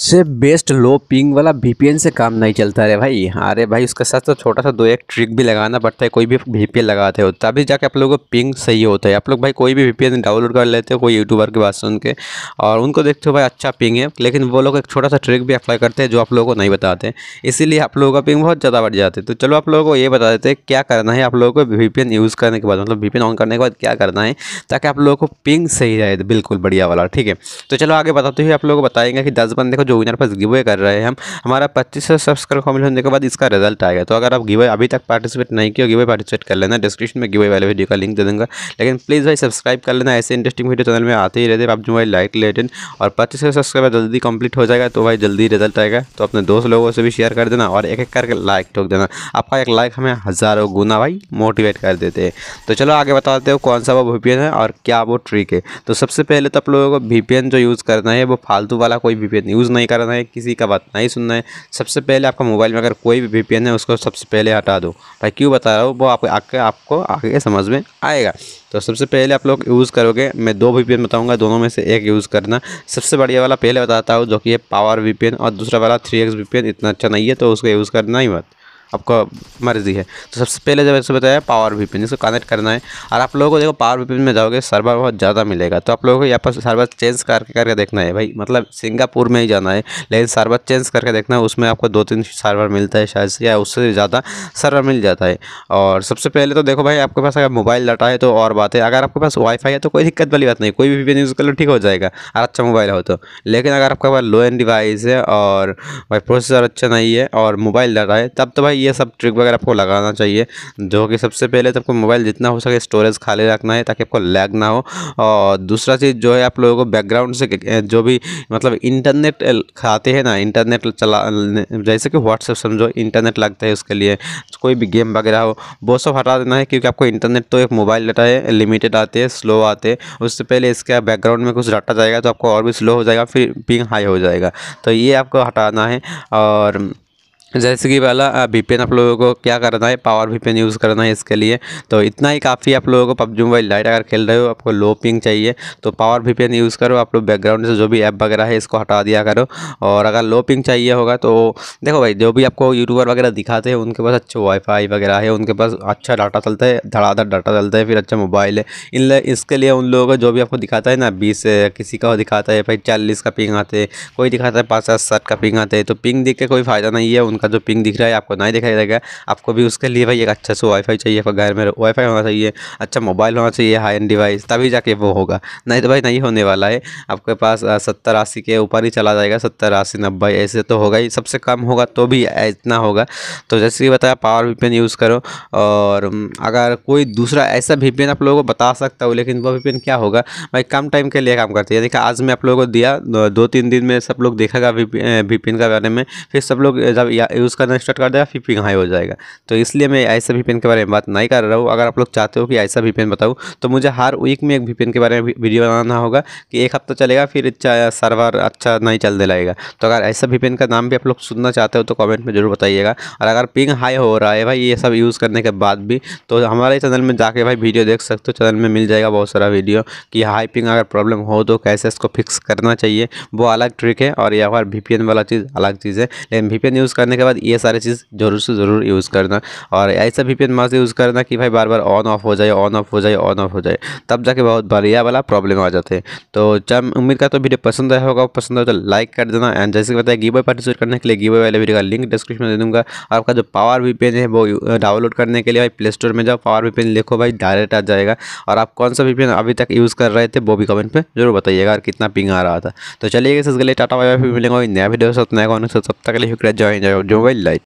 सबसे best low ping वाला V से काम नहीं चलता है भाई अरे हाँ भाई उसके साथ तो छोटा सा दो एक ट्रिक भी लगाना पड़ता है कोई भी वी लगाते हो तभी जाके आप लोगों को पिंग सही होता है आप लोग भाई कोई भी वी डाउनलोड कर लेते हो कोई यूट्यूबर के बात सुन के और उनको देखते हो भाई अच्छा पिंग है लेकिन वो लोग एक छोटा सा ट्रिक भी अप्लाई करते हैं जो आप लोगों को नहीं बताते इसीलिए आप लोगों का पिंग बहुत ज़्यादा बढ़ जाते तो चलो आप लोगों को ये बता देते हैं क्या करना है आप लोगों को वी यूज़ करने के बाद मतलब वी ऑन करने के बाद क्या करना है ताकि आप लोगों को पिंग सही रहे बिल्कुल बढ़िया वाला ठीक है तो चलो आगे बताते हुए आप लोगों को बताएंगे कि दस बंदे को जो विनर पास गिवे कर रहे हैं हम हमारा पच्चीस सब्सक्राइब कॉम्प्लीट होने के बाद इसका रिजल्ट आएगा तो अगर आप गिवे अभी तक पार्टिसिपेट नहीं किया गिवे पार्टिसिपेट कर लेना डिस्क्रिप्शन में गिवे वाले वीडियो का लिंक दे दूँगा लेकिन प्लीज़ भाई सब्सक्राइब कर लेना ऐसे इंटरेस्टिंग वीडियो चैनल में आते ही रहते जो भाई लाइक रिलेटेड और पच्चीस सब्सक्राइबर जल्दी कंप्लीट हो जाएगा तो भाई जल्दी रिजल्ट आएगा तो अपने दोस्त लोगों से भी शेयर कर देना और एक एक करके लाइक ठोक देना आपका एक लाइक हमें हज़ारों गुना भाई मोटिवेट कर देते हैं तो चलो आगे बताते हो कौन सा वो वी है और क्या वो ट्रिक है तो सबसे पहले तो आप लोगों को वी जो यूज़ करना है वो फालतू वाला कोई वी यूज़ यूज़ नहीं करना है किसी का बात नहीं सुनना है सबसे पहले आपका मोबाइल में अगर कोई भी वी है उसको सबसे पहले हटा दो भाई क्यों बता रहा हूँ वो आप, आके आपको आगे समझ में आएगा तो सबसे पहले आप लोग यूज़ करोगे मैं दो वी बताऊँगा दोनों में से एक यूज़ करना सबसे बढ़िया वाला पहले बताता हूँ जो कि है पावर वी और दूसरा वाला थ्री एक्स इतना अच्छा नहीं है तो उसका यूज़ करना ही बात आपका मर्जी है तो सबसे पहले जब ऐसे बताया पावर वी पिन जिसको कनेक्ट करना है और आप लोगों को देखो पावर वी पिन में जाओगे सर्वर बहुत ज़्यादा मिलेगा तो आप लोगों को यहाँ पर सर्वर चेंज करके करके देखना है भाई मतलब सिंगापुर में ही जाना है लेकिन सर्वर चेंज करके देखना है उसमें आपको दो तीन सर्वर मिलता है शायद या उससे ज़्यादा सर्वर मिल जाता है और सबसे पहले तो देखो भाई आपके पास अगर मोबाइल डाटा है तो और बात है अगर आपके पास वाईफाई है तो कोई दिक्कत वाली बात नहीं कोई भी वी यूज़ कर लो ठीक हो जाएगा और अच्छा मोबाइल हो तो लेकिन अगर आपके पास लो एंड डिवाइस है और भाई प्रोसेसर अच्छा नहीं है और मोबाइल डाटा है तब तो भाई ये सब ट्रिक वगैरह आपको लगाना चाहिए जो कि सबसे पहले तो आपको मोबाइल जितना हो सके स्टोरेज खाली रखना है ताकि आपको लैग ना हो और दूसरा चीज़ जो है आप लोगों को बैकग्राउंड से जो भी मतलब इंटरनेट खाते हैं ना इंटरनेट चला जैसे कि व्हाट्सएप समझो इंटरनेट लगता है उसके लिए कोई भी गेम वगैरह हो वो सब हटा देना है क्योंकि आपको इंटरनेट तो एक मोबाइल डाटा है लिमिटेड आते हैं स्लो आते हैं उससे पहले इसके बैकग्राउंड में कुछ डाटा जाएगा तो आपको और भी स्लो हो जाएगा फिर पिंग हाई हो जाएगा तो ये आपको हटाना है और जैसे कि पहला वीपीएन आप लोगों को क्या करना है पावर वीपीएन यूज़ करना है इसके लिए तो इतना ही काफ़ी आप लोगों को पबजी मोबाइल लाइट अगर खेल रहे हो आपको लो पिंग चाहिए तो पावर वीपीएन यूज़ करो आप लोग बैकग्राउंड से जो भी ऐप वगैरह है इसको हटा दिया करो और अगर लो पिंग चाहिए होगा तो देखो भाई जो भी आपको यूट्यूबर वगैरह दिखाते हैं उनके पास अच्छे वाईफाई वगैरह है उनके पास अच्छा डाटा चलता है धड़ाधड़ डाटा चलता है फिर अच्छा मोबाइल है इन इसके लिए उन लोगों को जो भी आपको दिखाता है ना बीस किसी का दिखाता है भाई चालीस का पिंग आते कोई दिखाता है पचास साठ का पिंग आते हैं तो पिंग देख के कोई फ़ायदा नहीं है उनका जो पिंग दिख रहा है आपको नहीं दिखाई देगा आपको भी उसके लिए भाई एक अच्छा से वाईफाई चाहिए घर में वाईफाई होना चाहिए अच्छा मोबाइल होना चाहिए हाई एंड डिवाइस तभी जाके वो होगा नहीं तो भाई नहीं होने वाला है आपके पास सत्तर अस्सी के ऊपर ही चला जाएगा सत्तर अस्सी नब्बे ऐसे तो होगा ही सबसे कम होगा तो भी इतना होगा तो जैसे कि बताया पावर वीपीएन यूज़ करो और अगर कोई दूसरा ऐसा वीपीएन आप लोगों को बता सकता हूँ लेकिन वो वीपीएन क्या होगा भाई कम टाइम के लिए काम करते हैं देखिए आज मैं आप लोगों को दिया दो तीन दिन में सब लोग देखेगा वीपीएन का बारे में फिर सब लोग जब यूज़ करना स्टार्ट कर देगा फिर पिंग हाई हो जाएगा तो इसलिए मैं ऐसे वी के बारे में बात नहीं कर रहा हूँ अगर आप लोग चाहते हो कि ऐसा वी बताऊँ तो मुझे हर वीक में एक वी के बारे में वीडियो बनाना होगा कि एक हफ्ता चलेगा फिर सर्वर अच्छा नहीं चलने लगेगा तो अगर ऐसा वी का नाम भी आप लोग सुनना चाहते हो तो कॉमेंट में जरूर बताइएगा और अगर पिंग हाई हो रहा है भाई ये सब यूज़ करने के बाद भी तो हमारे चैनल में जाके भाई वीडियो देख सकते हो चैनल में मिल जाएगा बहुत सारा वीडियो कि हाई पिंग अगर प्रॉब्लम हो तो कैसे इसको फिक्स करना चाहिए वो अलग ट्रिक है और यह हमारा वी वाला चीज़ अलग चीज़ है लेकिन वी यूज़ करने के बाद ये सारी चीज़ ज़रूर से ज़रूर यूज़ करना और ऐसा वी पी मत यूज़ करना कि भाई बार बार ऑन ऑफ हो जाए ऑन ऑफ हो जाए ऑन ऑफ हो जाए तब जाके बहुत बढ़िया वाला प्रॉब्लम आ जाते हैं तो जब उम्मीद का तो वीडियो पसंद आया होगा पसंद आए तो लाइक कर देना एंड जैसे कि बताया गीवे पार्टिसिपेट करने के लिए गीवे वाले वीडियो का लिंक डिस्क्रिप्शन में दे दूँगा आपका जो पावर वी है वो डाउनलोड करने के लिए भाई प्ले स्टोर में जाओ पावर वी लिखो भाई डायरेक्ट आ जाएगा और आप कौन सा वी अभी तक यूज़ कर रहे थे वो भी कमेंट पर जरूर बताइएगा और कितना पिंग आ रहा था तो चलिए इसके गले टाटा वाई मिलेंगे नया वीडियो से उतना सब तक के लिए शुक्रिया जय जय Jovel Light.